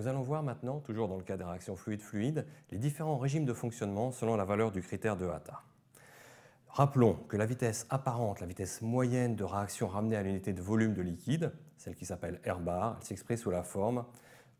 Nous allons voir maintenant, toujours dans le cas des réactions fluide fluides les différents régimes de fonctionnement selon la valeur du critère de Hatta. Rappelons que la vitesse apparente, la vitesse moyenne de réaction ramenée à l'unité de volume de liquide, celle qui s'appelle R bar, elle s'exprime sous la forme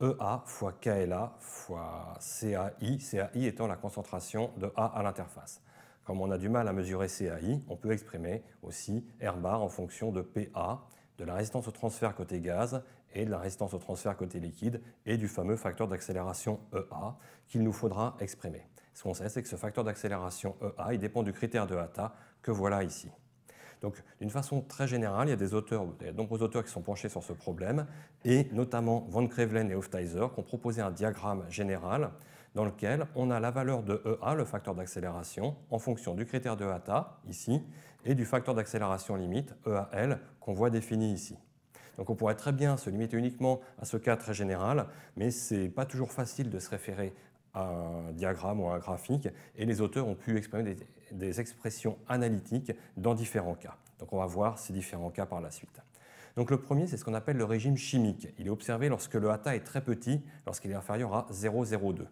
EA fois KLA fois CAI, CAI étant la concentration de A à l'interface. Comme on a du mal à mesurer CAI, on peut exprimer aussi R bar en fonction de PA, de la résistance au transfert côté gaz et de la résistance au transfert côté liquide et du fameux facteur d'accélération EA qu'il nous faudra exprimer. Ce qu'on sait, c'est que ce facteur d'accélération EA, il dépend du critère de Hata que voilà ici. Donc, d'une façon très générale, il y a de nombreux auteurs qui sont penchés sur ce problème, et notamment Von Krevelen et Hofteiser, qui ont proposé un diagramme général dans lequel on a la valeur de EA, le facteur d'accélération, en fonction du critère de Hata, ici, et du facteur d'accélération limite, EAL, qu'on voit défini ici. Donc on pourrait très bien se limiter uniquement à ce cas très général, mais ce n'est pas toujours facile de se référer à un diagramme ou à un graphique, et les auteurs ont pu exprimer des, expressions analytiques dans différents cas. Donc on va voir ces différents cas par la suite. Donc le premier, c'est ce qu'on appelle le régime chimique. Il est observé lorsque le hata est très petit, lorsqu'il est inférieur à 0,02.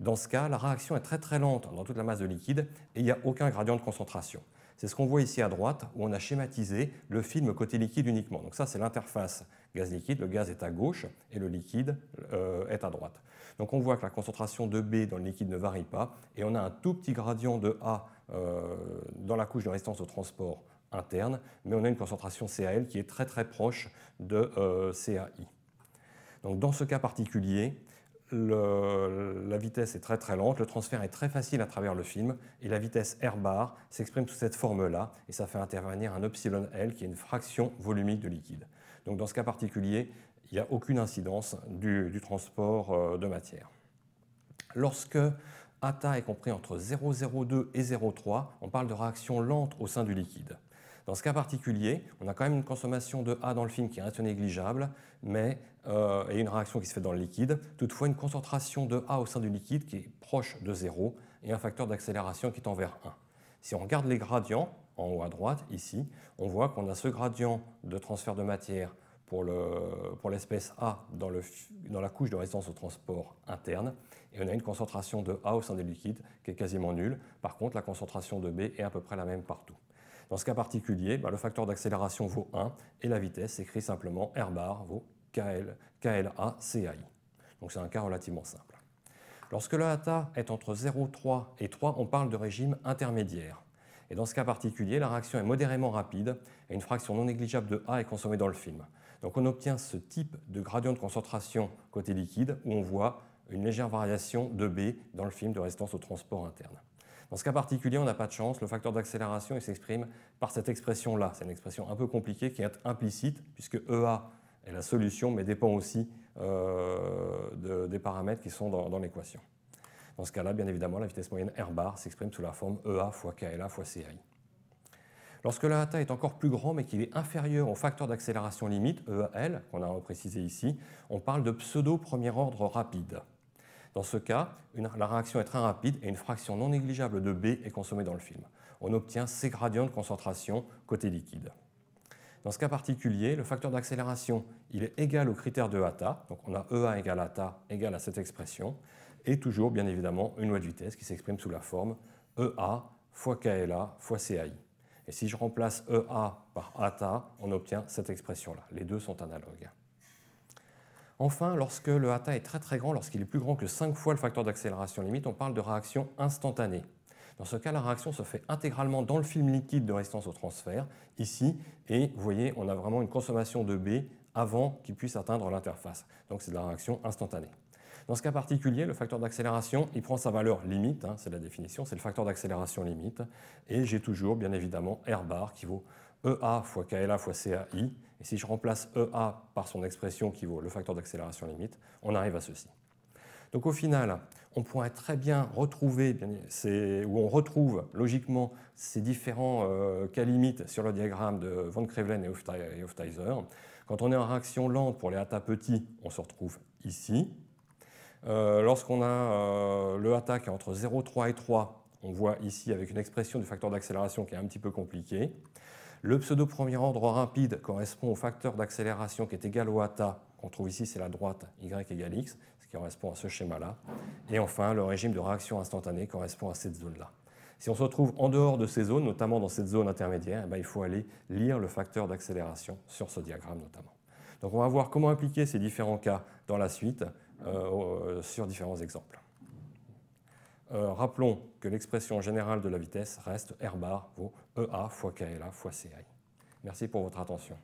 Dans ce cas, la réaction est très très lente dans toute la masse de liquide et il n'y a aucun gradient de concentration. C'est ce qu'on voit ici à droite où on a schématisé le film côté liquide uniquement. Donc ça, c'est l'interface gaz-liquide. Le gaz est à gauche et le liquide euh, est à droite. Donc on voit que la concentration de B dans le liquide ne varie pas et on a un tout petit gradient de A euh, dans la couche de résistance au transport interne, mais on a une concentration CAL qui est très très proche de euh, CAI. Donc dans ce cas particulier, la vitesse est très très lente, le transfert est très facile à travers le film, et la vitesse R bar s'exprime sous cette forme-là, et ça fait intervenir un epsilon L qui est une fraction volumique de liquide. Donc dans ce cas particulier, il n'y a aucune incidence du, du transport euh, de matière. Lorsque ATA est compris entre 0,02 et 0,3, on parle de réaction lente au sein du liquide. Dans ce cas particulier, on a quand même une consommation de A dans le film qui reste négligeable, mais euh, et une réaction qui se fait dans le liquide. Toutefois, une concentration de A au sein du liquide qui est proche de 0 et un facteur d'accélération qui est envers 1. Si on regarde les gradients, en haut à droite, ici, on voit qu'on a ce gradient de transfert de matière pour l'espèce A dans, dans, la couche de résistance au transport interne, et on a une concentration de A au sein des liquides qui est quasiment nulle. Par contre, la concentration de B est à peu près la même partout. Dans ce cas particulier, bah, le facteur d'accélération vaut 1 et la vitesse écrit simplement R bar vaut KL, KLA CI. Donc c'est un cas relativement simple. Lorsque le Hata est entre 0,3 et 3, on parle de régime intermédiaire. Et dans ce cas particulier, la réaction est modérément rapide et une fraction non négligeable de A est consommée dans le film. Donc on obtient ce type de gradient de concentration côté liquide où on voit une légère variation de B dans le film de résistance au transport interne. Dans ce cas particulier, on n'a pas de chance. Le facteur d'accélération, s'exprime par cette expression-là. C'est une expression un peu compliquée qui est implicite, puisque EA est la solution, mais dépend aussi euh, des paramètres qui sont dans, l'équation. Dans ce cas-là, bien évidemment, la vitesse moyenne R bar s'exprime sous la forme EA fois KLA fois CI. Lorsque la est encore plus grand mais qu'il est inférieur au facteur d'accélération limite, EAL, qu'on a précisé ici, on parle de pseudo-premier ordre rapide. Dans ce cas, la réaction est très rapide et une fraction non négligeable de B est consommée dans le film. On obtient ces gradients de concentration côté liquide. Dans ce cas particulier, le facteur d'accélération il est égal au critère de Ata. donc on a EA égale Ata égale à cette expression, et toujours bien évidemment une loi de vitesse qui s'exprime sous la forme EA fois KLA fois CAI. Et si je remplace EA par ATA, on obtient cette expression-là. Les deux sont analogues. Enfin, lorsque le hata est très très grand, lorsqu'il est plus grand que 5 fois le facteur d'accélération limite, on parle de réaction instantanée. Dans ce cas, la réaction se fait intégralement dans le film liquide de résistance au transfert, ici, et vous voyez, on a vraiment une consommation de B avant qu'il puisse atteindre l'interface. Donc c'est de la réaction instantanée. Dans ce cas particulier, le facteur d'accélération, il prend sa valeur limite, hein, c'est la définition, c'est le facteur d'accélération limite, et j'ai toujours, bien évidemment, R bar qui vaut EA fois KLA fois CAI. Et si je remplace EA par son expression qui vaut le facteur d'accélération limite, on arrive à ceci. Donc au final, on pourrait très bien retrouver, où on retrouve logiquement ces différents euh, cas limites sur le diagramme de von Krevlen et Hoftheiser. Quand on est en réaction lente pour les ATA petits, on se retrouve ici. Euh, lorsqu'on a euh, le attaque qui est entre 0,3 et 3, on voit ici avec une expression du facteur d'accélération qui est un petit peu compliquée. Le pseudo-premier endroit rapide correspond au facteur d'accélération qui est égal au ATA, qu'on trouve ici, c'est la droite y égale x, ce qui correspond à ce schéma-là. Et enfin, le régime de réaction instantanée correspond à cette zone-là. Si on se retrouve en dehors de ces zones, notamment dans cette zone intermédiaire, eh ben, il faut aller lire le facteur d'accélération sur ce diagramme notamment. Donc on va voir comment appliquer ces différents cas dans la suite euh, euh, sur différents exemples. Euh, rappelons que l'expression générale de la vitesse reste R bar vaut EA fois KLA fois CI. Merci pour votre attention.